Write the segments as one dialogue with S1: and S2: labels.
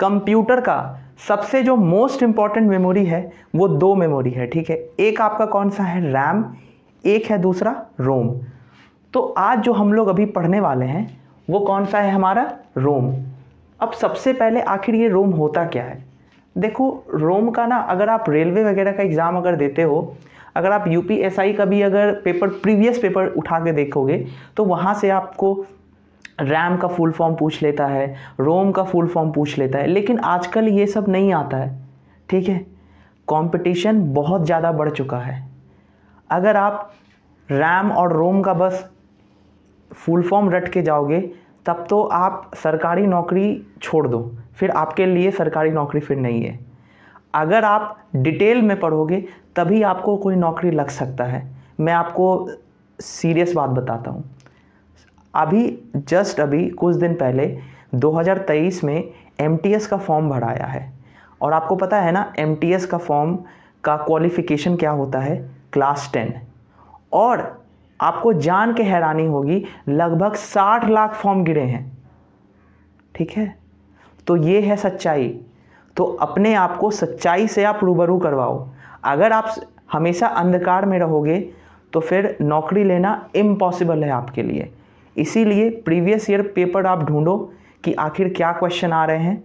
S1: computer का सबसे जो मोस्ट इम्पॉर्टेंट मेमोरी है वो दो मेमोरी है ठीक है एक आपका कौन सा है रैम एक है दूसरा रोम तो आज जो हम लोग अभी पढ़ने वाले हैं वो कौन सा है हमारा रोम अब सबसे पहले आखिर ये रोम होता क्या है देखो रोम का ना अगर आप रेलवे वगैरह का एग्ज़ाम अगर देते हो अगर आप यू का भी अगर पेपर प्रीवियस पेपर उठा के देखोगे तो वहाँ से आपको रैम का फुल फॉर्म पूछ लेता है रोम का फुल फॉर्म पूछ लेता है लेकिन आजकल ये सब नहीं आता है ठीक है कंपटीशन बहुत ज़्यादा बढ़ चुका है अगर आप रैम और रोम का बस फुल फॉर्म रट के जाओगे तब तो आप सरकारी नौकरी छोड़ दो फिर आपके लिए सरकारी नौकरी फिर नहीं है अगर आप डिटेल में पढ़ोगे तभी आपको कोई नौकरी लग सकता है मैं आपको सीरियस बात बताता हूँ अभी जस्ट अभी कुछ दिन पहले 2023 में एम का फॉर्म भराया है और आपको पता है ना एम का फॉर्म का क्वालिफ़िकेशन क्या होता है क्लास टेन और आपको जान के हैरानी होगी लगभग साठ लाख फॉर्म गिरे हैं ठीक है तो ये है सच्चाई तो अपने आप को सच्चाई से आप रूबरू करवाओ अगर आप हमेशा अंधकार में रहोगे तो फिर नौकरी लेना इम्पॉसिबल है आपके लिए इसीलिए प्रीवियस ईयर पेपर आप ढूंढो कि आखिर क्या क्वेश्चन आ रहे हैं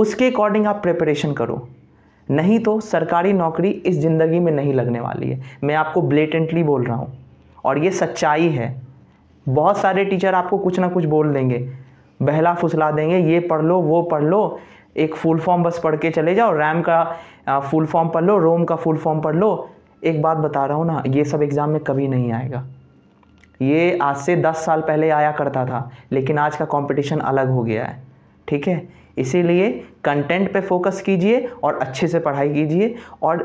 S1: उसके अकॉर्डिंग आप प्रिपरेशन करो नहीं तो सरकारी नौकरी इस ज़िंदगी में नहीं लगने वाली है मैं आपको ब्लेटेंटली बोल रहा हूँ और ये सच्चाई है बहुत सारे टीचर आपको कुछ ना कुछ बोल देंगे बहला फुसला देंगे ये पढ़ लो वो पढ़ लो एक फुल फॉर्म बस पढ़ के चले जाओ रैम का फुल फॉर्म पढ़ लो रोम का फुल फॉर्म पढ़ लो एक बात बता रहा हूँ ना ये सब एग्ज़ाम में कभी नहीं आएगा ये आज से दस साल पहले आया करता था लेकिन आज का कंपटीशन अलग हो गया है ठीक है इसीलिए कंटेंट पे फोकस कीजिए और अच्छे से पढ़ाई कीजिए और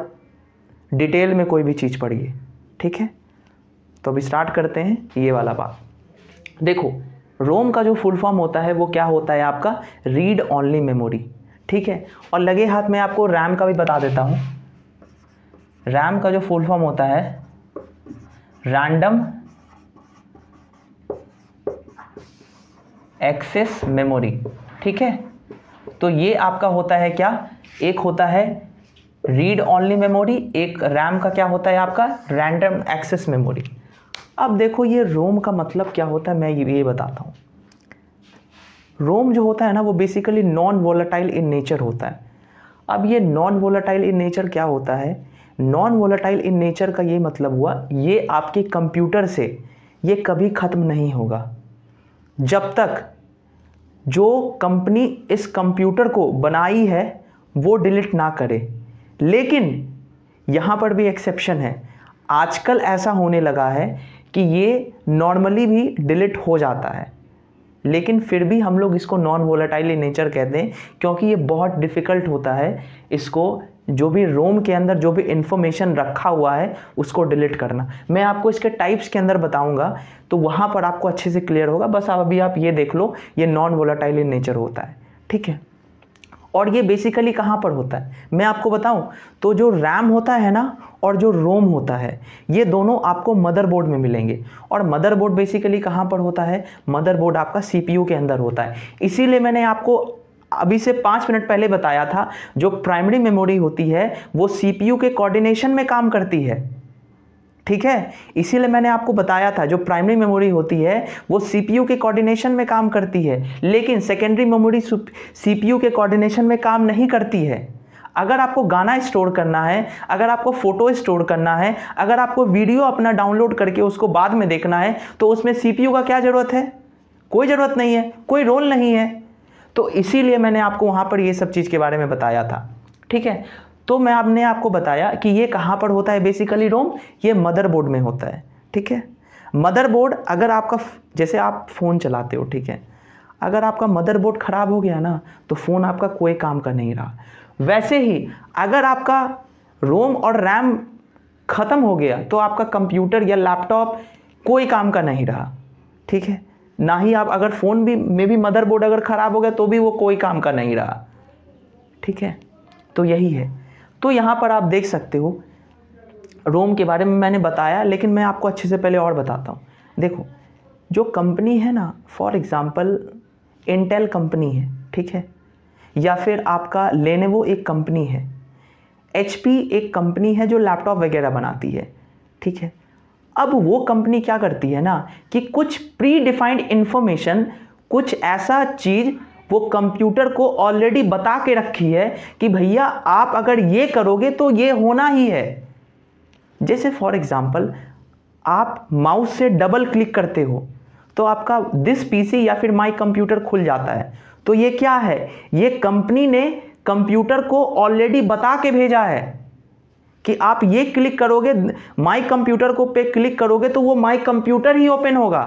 S1: डिटेल में कोई भी चीज़ पढ़िए ठीक है तो अभी स्टार्ट करते हैं ये वाला बात देखो रोम का जो फुल फॉर्म होता है वो क्या होता है आपका रीड ओनली मेमोरी ठीक है और लगे हाथ में आपको रैम का भी बता देता हूँ रैम का जो फुल फॉर्म होता है रैंडम एक्सेस मेमोरी ठीक है तो ये आपका होता है क्या एक होता है रीड ऑनली मेमोरी एक रैम का क्या होता है आपका रैंडम एक्सेस मेमोरी अब देखो ये रोम का मतलब क्या होता है मैं ये बताता हूँ रोम जो होता है ना वो basically non volatile in nature होता है अब ये नॉन वोलाटाइल इन नेचर क्या होता है नॉन वोलाटाइल इन नेचर का ये मतलब हुआ ये आपके कंप्यूटर से ये कभी ख़त्म नहीं होगा जब तक जो कंपनी इस कंप्यूटर को बनाई है वो डिलीट ना करे लेकिन यहाँ पर भी एक्सेप्शन है आजकल ऐसा होने लगा है कि ये नॉर्मली भी डिलीट हो जाता है लेकिन फिर भी हम लोग इसको नॉन वोलाटाइल नेचर कहते हैं क्योंकि ये बहुत डिफ़िकल्ट होता है इसको जो भी रोम के अंदर जो भी इन्फॉर्मेशन रखा हुआ है उसको डिलीट करना मैं आपको इसके टाइप्स के अंदर बताऊंगा तो वहाँ पर आपको अच्छे से क्लियर होगा बस आप अभी आप ये देख लो ये नॉन वोलाटाइल इन नेचर होता है ठीक है और ये बेसिकली कहाँ पर होता है मैं आपको बताऊँ तो जो रैम होता है ना और जो रोम होता है ये दोनों आपको मदरबोर्ड में मिलेंगे और मदरबोर्ड बेसिकली कहाँ पर होता है मदरबोर्ड आपका सीपीयू के अंदर होता है इसीलिए मैंने आपको अभी से पाँच मिनट पहले बताया था जो प्राइमरी मेमोरी होती है वो सीपीयू के कोऑर्डिनेशन में काम करती है ठीक है इसीलिए मैंने आपको बताया था जो प्राइमरी मेमोरी होती है वो सीपीयू के कोऑर्डिनेशन में काम करती है लेकिन सेकेंडरी मेमोरी सीपीयू के कोऑर्डिनेशन में काम नहीं करती है अगर आपको गाना स्टोर करना है अगर आपको फ़ोटो स्टोर करना है अगर आपको वीडियो अपना डाउनलोड करके उसको बाद में देखना है तो उसमें सीपीयू का क्या ज़रूरत है कोई ज़रूरत नहीं है कोई रोल नहीं है तो इसीलिए मैंने आपको वहाँ पर ये सब चीज़ के बारे में बताया था ठीक है तो मैं आपने आपको बताया कि ये कहाँ पर होता है बेसिकली रोम ये मदरबोर्ड में होता है ठीक है मदरबोर्ड अगर आपका जैसे आप फ़ोन चलाते हो ठीक है अगर आपका मदरबोर्ड ख़राब हो गया ना तो फ़ोन आपका कोई काम का नहीं रहा वैसे ही अगर आपका रोम और रैम ख़त्म हो गया तो आपका कंप्यूटर या लैपटॉप कोई काम का नहीं रहा ठीक है ना ही आप अगर फ़ोन भी मे भी मदरबोर्ड अगर ख़राब हो गया तो भी वो कोई काम का नहीं रहा ठीक है तो यही है तो यहाँ पर आप देख सकते हो रोम के बारे में मैंने बताया लेकिन मैं आपको अच्छे से पहले और बताता हूँ देखो जो कंपनी है ना फॉर एग्ज़ाम्पल इंटेल कंपनी है ठीक है या फिर आपका लेनेवो एक कंपनी है एच एक कंपनी है जो लैपटॉप वगैरह बनाती है ठीक है अब वो कंपनी क्या करती है ना कि कुछ प्री डिफाइंड इन्फॉर्मेशन कुछ ऐसा चीज़ वो कंप्यूटर को ऑलरेडी बता के रखी है कि भैया आप अगर ये करोगे तो ये होना ही है जैसे फॉर एग्ज़ाम्पल आप माउस से डबल क्लिक करते हो तो आपका दिस पीसी या फिर माई कंप्यूटर खुल जाता है तो ये क्या है ये कंपनी ने कंप्यूटर को ऑलरेडी बता के भेजा है कि आप ये क्लिक करोगे माई कंप्यूटर को पे क्लिक करोगे तो वो माई कंप्यूटर ही ओपन होगा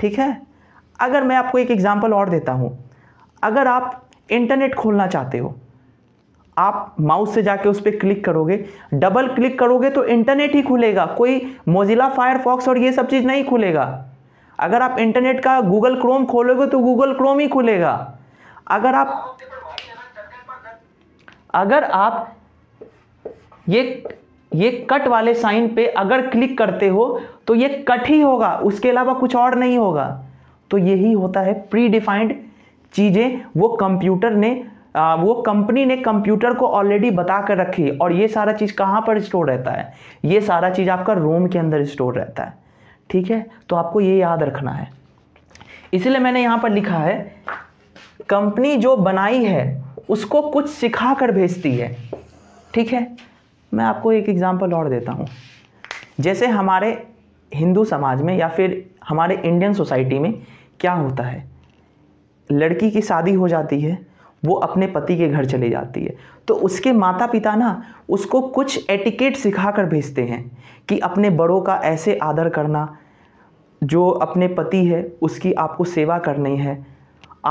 S1: ठीक है अगर मैं आपको एक एग्ज़ाम्पल और देता हूँ अगर आप इंटरनेट खोलना चाहते हो आप माउस से जाके उस पर क्लिक करोगे डबल क्लिक करोगे तो इंटरनेट ही खुलेगा कोई मोजिला फायरफॉक्स और ये सब चीज़ नहीं खुलेगा अगर आप इंटरनेट का गूगल क्रोम खोलोगे तो गूगल क्रोम ही खुलेगा अगर आप अगर आप ये ये कट वाले साइन पे अगर क्लिक करते हो तो ये कट ही होगा उसके अलावा कुछ और नहीं होगा तो यही होता है प्री डिफाइंड चीज़ें वो कंप्यूटर ने आ, वो कंपनी ने कंप्यूटर को ऑलरेडी बता कर रखी और ये सारा चीज़ कहाँ पर स्टोर रहता है ये सारा चीज़ आपका रोम के अंदर स्टोर रहता है ठीक है तो आपको ये याद रखना है इसलिए मैंने यहाँ पर लिखा है कंपनी जो बनाई है उसको कुछ सिखा कर भेजती है ठीक है मैं आपको एक एग्ज़ाम्पल और देता हूँ जैसे हमारे हिंदू समाज में या फिर हमारे इंडियन सोसाइटी में क्या होता है लड़की की शादी हो जाती है वो अपने पति के घर चली जाती है तो उसके माता पिता ना उसको कुछ एटिकेट सिखा कर भेजते हैं कि अपने बड़ों का ऐसे आदर करना जो अपने पति है उसकी आपको सेवा करनी है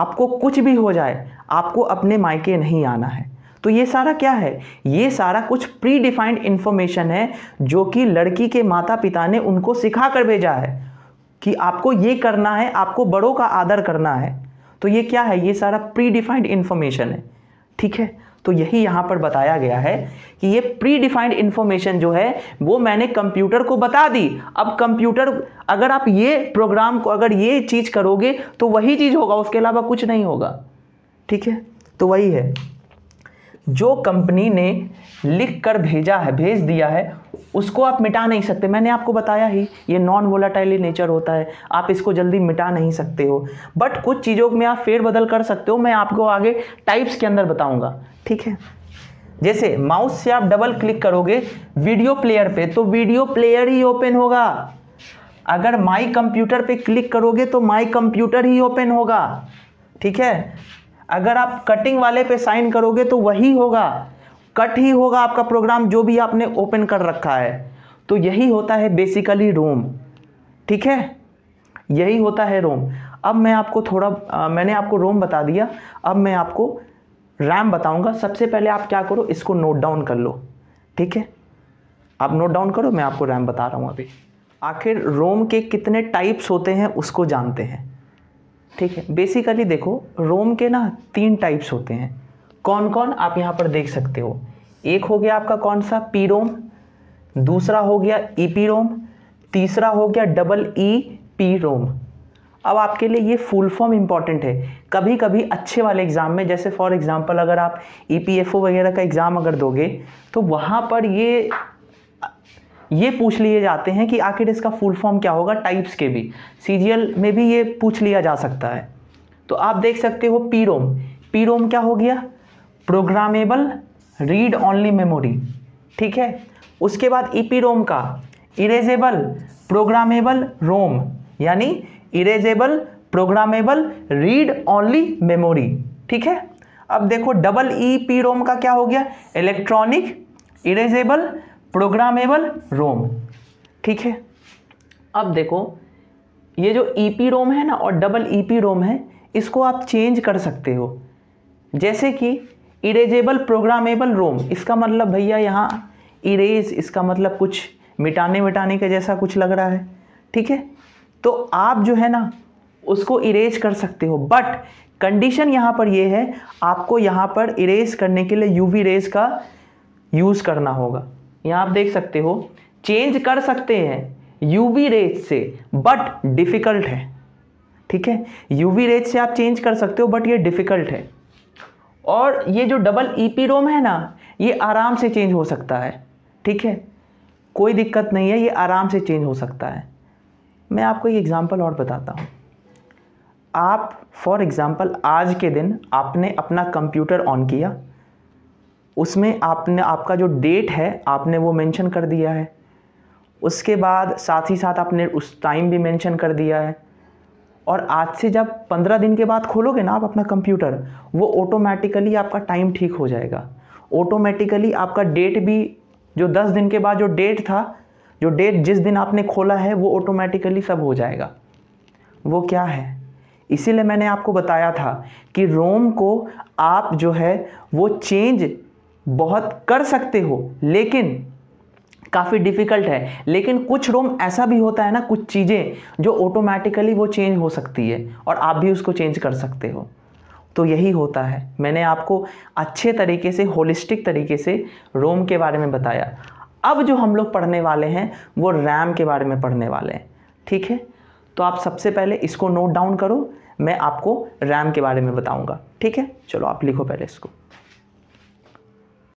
S1: आपको कुछ भी हो जाए आपको अपने मायके नहीं आना है तो ये सारा क्या है ये सारा कुछ प्री डिफाइंड इन्फॉर्मेशन है जो कि लड़की के माता पिता ने उनको सिखा कर भेजा है कि आपको ये करना है आपको बड़ों का आदर करना है तो ये क्या है ये सारा प्री डिफाइंड इन्फॉर्मेशन है ठीक है तो यही यहां पर बताया गया है कि ये प्री डिफाइंड इन्फॉर्मेशन जो है वो मैंने कंप्यूटर को बता दी अब कंप्यूटर अगर आप ये प्रोग्राम को अगर ये चीज़ करोगे तो वही चीज़ होगा उसके अलावा कुछ नहीं होगा ठीक है तो वही है जो कंपनी ने लिख कर भेजा है भेज दिया है उसको आप मिटा नहीं सकते मैंने आपको बताया ही ये नॉन वोलाटाइल नेचर होता है आप इसको जल्दी मिटा नहीं सकते हो बट कुछ चीज़ों में आप फेरबदल कर सकते हो मैं आपको आगे टाइप्स के अंदर बताऊंगा ठीक है जैसे माउस से आप डबल क्लिक करोगे वीडियो प्लेयर पे तो वीडियो प्लेयर ही ओपन होगा अगर माई कंप्यूटर पे क्लिक करोगे तो माई कंप्यूटर ही ओपन होगा ठीक है अगर आप कटिंग वाले पे साइन करोगे तो वही होगा कट ही होगा आपका प्रोग्राम जो भी आपने ओपन कर रखा है तो यही होता है बेसिकली रोम ठीक है यही होता है रोम अब मैं आपको थोड़ा आ, मैंने आपको रोम बता दिया अब मैं आपको रैम बताऊंगा सबसे पहले आप क्या करो इसको नोट डाउन कर लो ठीक है आप नोट डाउन करो मैं आपको रैम बता रहा हूँ अभी आखिर रोम के कितने टाइप्स होते हैं उसको जानते हैं ठीक है बेसिकली देखो रोम के ना तीन टाइप्स होते हैं कौन कौन आप यहाँ पर देख सकते हो एक हो गया आपका कौन सा पी रोम दूसरा हो गया ई पी रोम तीसरा हो गया डबल ई पी रोम अब आपके लिए ये फुल फॉर्म इंपॉर्टेंट है कभी कभी अच्छे वाले एग्ज़ाम में जैसे फॉर एग्ज़ाम्पल अगर आप ई पी एफ ओ वगैरह का एग्ज़ाम अगर दोगे तो वहाँ पर ये ये पूछ लिए जाते हैं कि आखिर इसका फुल फॉर्म क्या होगा टाइप्स के भी सी में भी ये पूछ लिया जा सकता है तो आप देख सकते हो पीरोम पीरोम क्या हो गया प्रोग्रामेबल रीड ऑनली मेमोरी ठीक है उसके बाद ई रोम का इरेजेबल प्रोग्रामेबल रोम यानी erasable programmable read only memory ठीक है अब देखो डबल ई पी रोम का क्या हो गया इलेक्ट्रॉनिक इरेजेबल प्रोग्रामेबल रोम ठीक है अब देखो ये जो ई e पी रोम है ना और double E e P ROM है इसको आप चेंज कर सकते हो जैसे कि इरेजेबल प्रोग्रामेबल रोम इसका मतलब भैया यहाँ इरेज इसका मतलब कुछ मिटाने मिटाने के जैसा कुछ लग रहा है ठीक है तो आप जो है ना उसको इरेज कर सकते हो बट कंडीशन यहाँ पर यह है आपको यहाँ पर इरेज करने के लिए यूवी रेज का यूज़ करना होगा यहाँ आप देख सकते हो चेंज कर सकते हैं यूवी रेज से बट डिफ़िकल्ट है ठीक है यूवी रेज से आप चेंज कर सकते हो बट ये डिफ़िकल्ट है और ये जो डबल ईपी रोम है ना ये आराम से चेंज हो सकता है ठीक है कोई दिक्कत नहीं है ये आराम से चेंज हो सकता है मैं आपको एक एग्ज़ाम्पल और बताता हूँ आप फॉर एग्ज़ाम्पल आज के दिन आपने अपना कंप्यूटर ऑन किया उसमें आपने आपका जो डेट है आपने वो मेंशन कर दिया है उसके बाद साथ ही साथ आपने उस टाइम भी मेंशन कर दिया है और आज से जब पंद्रह दिन के बाद खोलोगे ना आप अपना कंप्यूटर वो ऑटोमेटिकली आपका टाइम ठीक हो जाएगा ऑटोमेटिकली आपका डेट भी जो दस दिन के बाद जो डेट था जो डेट जिस दिन आपने खोला है वो ऑटोमेटिकली सब हो जाएगा वो क्या है इसीलिए मैंने आपको बताया था कि रोम को आप जो है वो चेंज बहुत कर सकते हो लेकिन काफ़ी डिफ़िकल्ट है लेकिन कुछ रोम ऐसा भी होता है ना कुछ चीज़ें जो ऑटोमेटिकली वो चेंज हो सकती है और आप भी उसको चेंज कर सकते हो तो यही होता है मैंने आपको अच्छे तरीके से होलिस्टिक तरीके से रोम के बारे में बताया अब जो हम लोग पढ़ने वाले हैं वो रैम के बारे में पढ़ने वाले हैं ठीक है तो आप सबसे पहले इसको नोट डाउन करो मैं आपको रैम के बारे में बताऊंगा ठीक है चलो आप लिखो पहले इसको